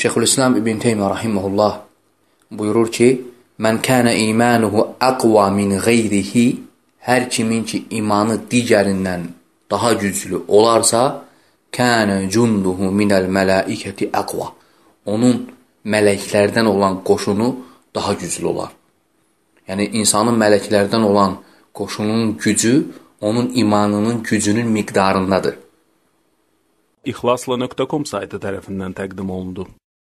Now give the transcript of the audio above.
Şeyhülislam İbn Teymiyyə rahimehullah buyurur ki: "Mən kana imanuhu aqwa min ghayrihi" Hər kimin ki imanı digərindən daha güclü olarsa, kana junduhu minəl mələikəti aqwa. Onun mələklərdən olan qoşunu daha güclü olar. Yəni insanın mələklərdən olan qoşunun gücü onun imanının gücünün miqdarındadır. İhlasla.com saytı tərəfindən təqdim olundu.